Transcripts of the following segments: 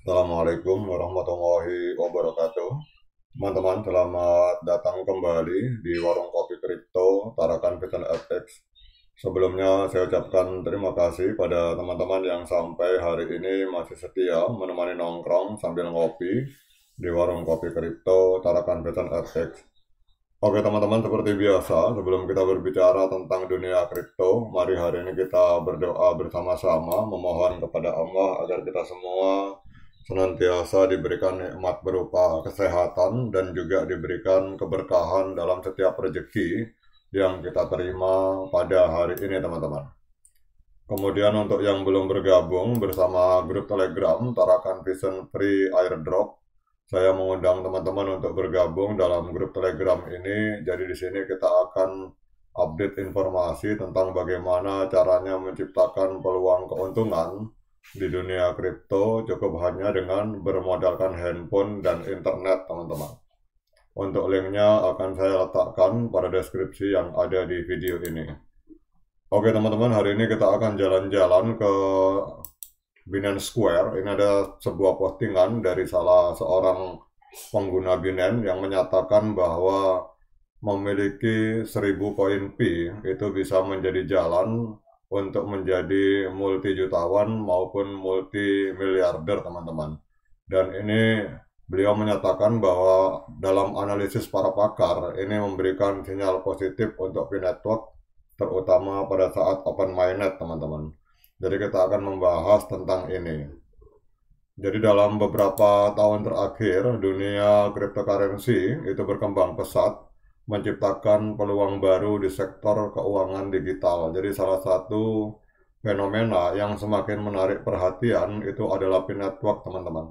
Assalamualaikum warahmatullahi wabarakatuh. Teman-teman, selamat datang kembali di Warung Kopi Kripto Tarakan Vision FX. Sebelumnya saya ucapkan terima kasih pada teman-teman yang sampai hari ini masih setia menemani nongkrong sambil ngopi di Warung Kopi Kripto Tarakan Vision FX. Oke teman-teman, seperti biasa, sebelum kita berbicara tentang dunia kripto, mari hari ini kita berdoa bersama-sama memohon kepada Allah agar kita semua senantiasa diberikan nikmat berupa kesehatan dan juga diberikan keberkahan dalam setiap rezeki yang kita terima pada hari ini teman-teman. Kemudian untuk yang belum bergabung bersama grup Telegram Tarakan Vision Free Airdrop, saya mengundang teman-teman untuk bergabung dalam grup Telegram ini. Jadi di sini kita akan update informasi tentang bagaimana caranya menciptakan peluang keuntungan di dunia kripto cukup hanya dengan bermodalkan handphone dan internet teman-teman. Untuk linknya akan saya letakkan pada deskripsi yang ada di video ini. Oke teman-teman, hari ini kita akan jalan-jalan ke Binance Square. Ini ada sebuah postingan dari salah seorang pengguna Binance yang menyatakan bahwa memiliki 1000 koin P itu bisa menjadi jalan untuk menjadi multi jutawan maupun multi miliarder teman-teman. Dan ini beliau menyatakan bahwa dalam analisis para pakar ini memberikan sinyal positif untuk P network terutama pada saat open mainnet teman-teman. Jadi kita akan membahas tentang ini. Jadi dalam beberapa tahun terakhir dunia cryptocurrency itu berkembang pesat menciptakan peluang baru di sektor keuangan digital. Jadi salah satu fenomena yang semakin menarik perhatian itu adalah pin network, teman-teman.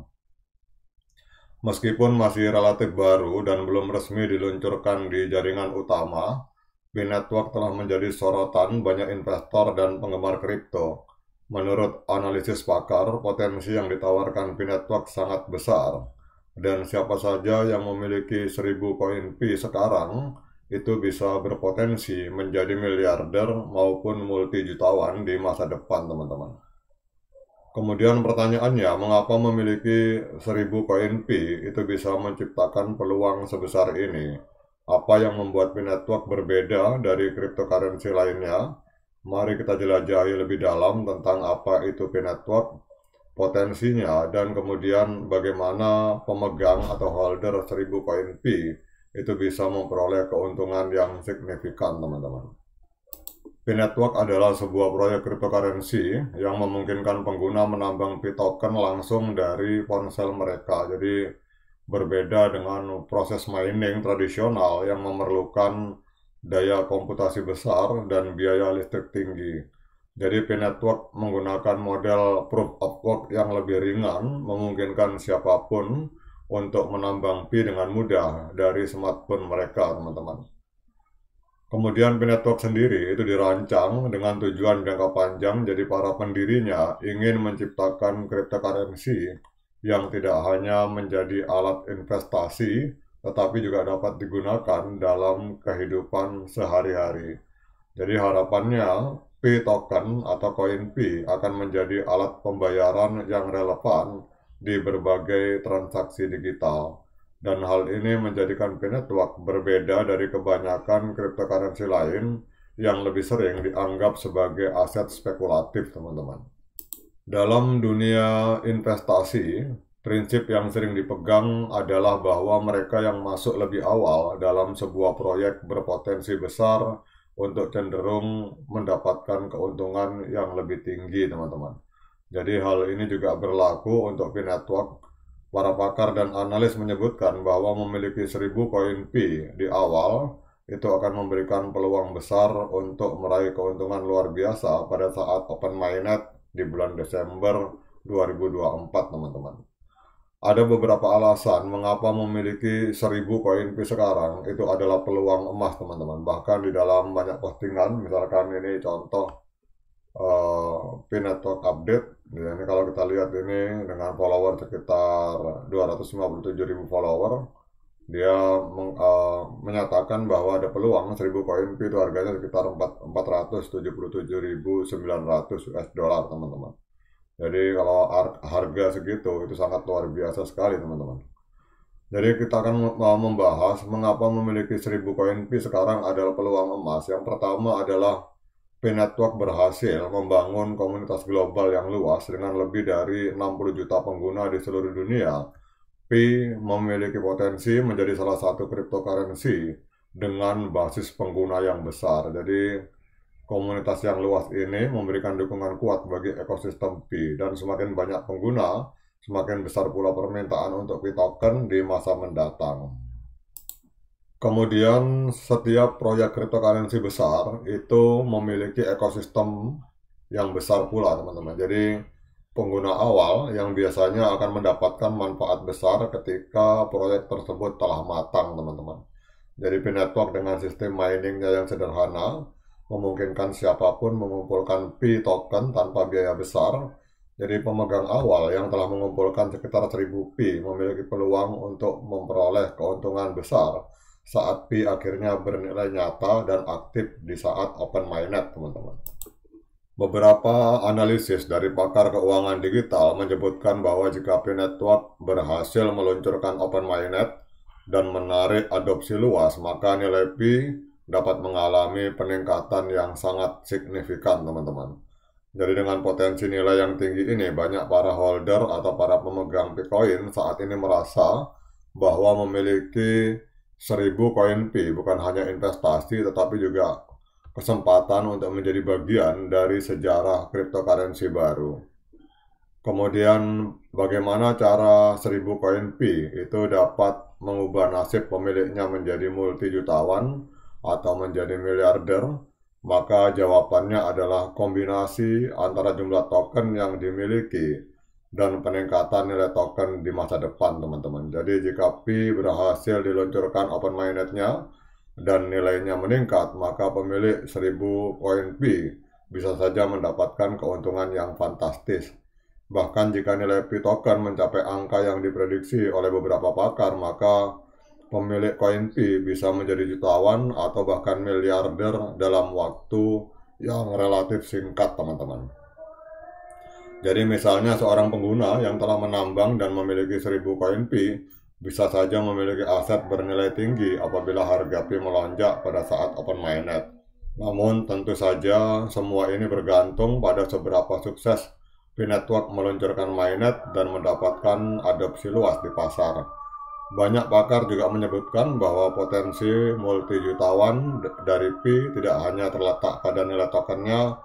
Meskipun masih relatif baru dan belum resmi diluncurkan di jaringan utama, pin network telah menjadi sorotan banyak investor dan penggemar kripto. Menurut analisis pakar, potensi yang ditawarkan pin network sangat besar dan siapa saja yang memiliki 1000 koin P sekarang itu bisa berpotensi menjadi miliarder maupun multi jutawan di masa depan teman-teman. Kemudian pertanyaannya, mengapa memiliki 1000 koin P itu bisa menciptakan peluang sebesar ini? Apa yang membuat P Network berbeda dari cryptocurrency lainnya? Mari kita jelajahi lebih dalam tentang apa itu P Network potensinya dan kemudian bagaimana pemegang atau holder 1000 koin P itu bisa memperoleh keuntungan yang signifikan teman-teman. P-Network adalah sebuah proyek cryptocurrency yang memungkinkan pengguna menambang P-Token langsung dari ponsel mereka. Jadi berbeda dengan proses mining tradisional yang memerlukan daya komputasi besar dan biaya listrik tinggi. Jadi P-Network menggunakan model proof of work yang lebih ringan, memungkinkan siapapun untuk menambang P dengan mudah dari smartphone mereka, teman-teman. Kemudian P-Network sendiri itu dirancang dengan tujuan jangka panjang, jadi para pendirinya ingin menciptakan cryptocurrency yang tidak hanya menjadi alat investasi, tetapi juga dapat digunakan dalam kehidupan sehari-hari. Jadi harapannya P token atau koin P akan menjadi alat pembayaran yang relevan di berbagai transaksi digital. Dan hal ini menjadikan P Network berbeda dari kebanyakan cryptocurrency lain yang lebih sering dianggap sebagai aset spekulatif, teman-teman. Dalam dunia investasi, prinsip yang sering dipegang adalah bahwa mereka yang masuk lebih awal dalam sebuah proyek berpotensi besar untuk cenderung mendapatkan keuntungan yang lebih tinggi, teman-teman. Jadi hal ini juga berlaku untuk P network. Para pakar dan analis menyebutkan bahwa memiliki 1000 koin P di awal itu akan memberikan peluang besar untuk meraih keuntungan luar biasa pada saat open mainnet di bulan Desember 2024, teman-teman ada beberapa alasan mengapa memiliki seribu koin P sekarang itu adalah peluang emas teman-teman bahkan di dalam banyak postingan misalkan ini contoh uh, eh, pin network update ya, ini kalau kita lihat ini dengan follower sekitar 257.000 follower dia meng, uh, menyatakan bahwa ada peluang seribu koin P itu harganya sekitar 477.900 US dollar teman-teman jadi kalau harga segitu itu sangat luar biasa sekali teman-teman. Jadi kita akan membahas mengapa memiliki 1000 koin P sekarang adalah peluang emas. Yang pertama adalah P Network berhasil membangun komunitas global yang luas dengan lebih dari 60 juta pengguna di seluruh dunia. P memiliki potensi menjadi salah satu cryptocurrency dengan basis pengguna yang besar. Jadi Komunitas yang luas ini memberikan dukungan kuat bagi ekosistem B dan semakin banyak pengguna, semakin besar pula permintaan untuk P-Token di masa mendatang. Kemudian, setiap proyek cryptocurrency besar itu memiliki ekosistem yang besar pula, teman-teman. Jadi, pengguna awal yang biasanya akan mendapatkan manfaat besar ketika proyek tersebut telah matang, teman-teman. Jadi, P-Network dengan sistem miningnya yang sederhana memungkinkan siapapun mengumpulkan P token tanpa biaya besar. Jadi pemegang awal yang telah mengumpulkan sekitar 1000 P memiliki peluang untuk memperoleh keuntungan besar saat P akhirnya bernilai nyata dan aktif di saat open mainnet, teman-teman. Beberapa analisis dari pakar keuangan digital menyebutkan bahwa jika P Network berhasil meluncurkan open mainnet dan menarik adopsi luas, maka nilai P dapat mengalami peningkatan yang sangat signifikan, teman-teman. Jadi dengan potensi nilai yang tinggi ini, banyak para holder atau para pemegang Bitcoin saat ini merasa bahwa memiliki 1000 koin P bukan hanya investasi tetapi juga kesempatan untuk menjadi bagian dari sejarah cryptocurrency baru. Kemudian bagaimana cara 1000 koin P itu dapat mengubah nasib pemiliknya menjadi multi jutawan atau menjadi miliarder? Maka jawabannya adalah kombinasi antara jumlah token yang dimiliki dan peningkatan nilai token di masa depan, teman-teman. Jadi jika P berhasil diluncurkan open mainnetnya dan nilainya meningkat, maka pemilik 1000 koin P bisa saja mendapatkan keuntungan yang fantastis. Bahkan jika nilai P token mencapai angka yang diprediksi oleh beberapa pakar, maka pemilik koin Pi bisa menjadi jutawan atau bahkan miliarder dalam waktu yang relatif singkat, teman-teman. Jadi misalnya seorang pengguna yang telah menambang dan memiliki 1000 koin P bisa saja memiliki aset bernilai tinggi apabila harga P melonjak pada saat open mainnet. Namun tentu saja semua ini bergantung pada seberapa sukses P Network meluncurkan mainnet dan mendapatkan adopsi luas di pasar. Banyak pakar juga menyebutkan bahwa potensi multi jutawan dari Pi tidak hanya terletak pada nilai tokennya,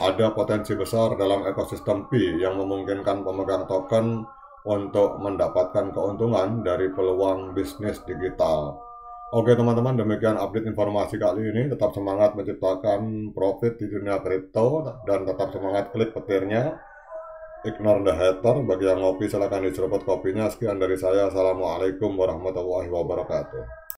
ada potensi besar dalam ekosistem Pi yang memungkinkan pemegang token untuk mendapatkan keuntungan dari peluang bisnis digital. Oke teman-teman, demikian update informasi kali ini. Tetap semangat menciptakan profit di dunia kripto dan tetap semangat klik petirnya. Ignore the hater, bagi yang ngopi silahkan diserobot kopinya. Sekian dari saya. Assalamualaikum warahmatullahi wabarakatuh.